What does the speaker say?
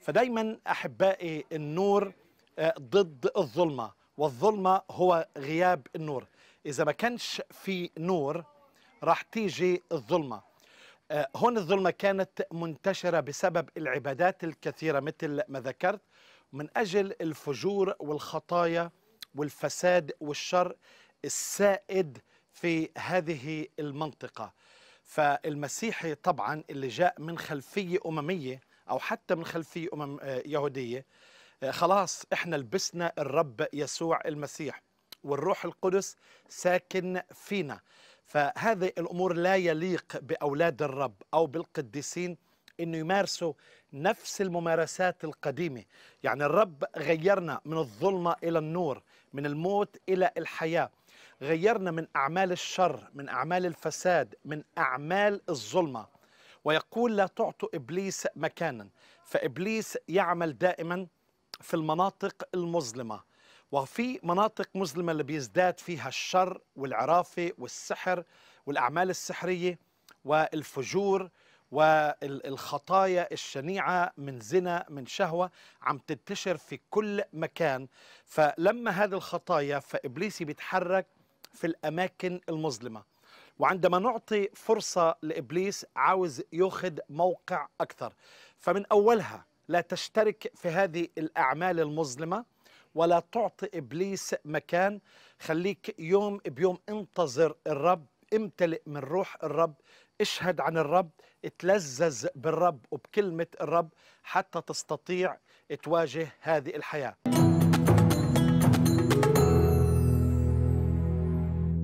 فدايما احبائي النور آه، ضد الظلمه والظلمه هو غياب النور اذا ما كانش في نور راح تيجي الظلمه آه، هون الظلمه كانت منتشره بسبب العبادات الكثيره مثل ما ذكرت من اجل الفجور والخطايا والفساد والشر السائد في هذه المنطقه فالمسيحي طبعا اللي جاء من خلفيه امميه أو حتى من خلفية أمم آه، يهودية آه، خلاص إحنا لبسنا الرب يسوع المسيح والروح القدس ساكن فينا فهذه الأمور لا يليق بأولاد الرب أو بالقديسين أنه يمارسوا نفس الممارسات القديمة يعني الرب غيرنا من الظلمة إلى النور من الموت إلى الحياة غيرنا من أعمال الشر من أعمال الفساد من أعمال الظلمة ويقول لا تعطوا إبليس مكانا فإبليس يعمل دائما في المناطق المظلمة وفي مناطق مظلمة اللي بيزداد فيها الشر والعرافة والسحر والأعمال السحرية والفجور والخطايا الشنيعة من زنا من شهوة عم تنتشر في كل مكان فلما هذه الخطايا فإبليس بيتحرك في الأماكن المظلمة وعندما نعطي فرصة لإبليس عاوز يأخذ موقع أكثر فمن أولها لا تشترك في هذه الأعمال المظلمة ولا تعطي إبليس مكان خليك يوم بيوم انتظر الرب امتلئ من روح الرب اشهد عن الرب اتلزز بالرب وبكلمة الرب حتى تستطيع تواجه هذه الحياة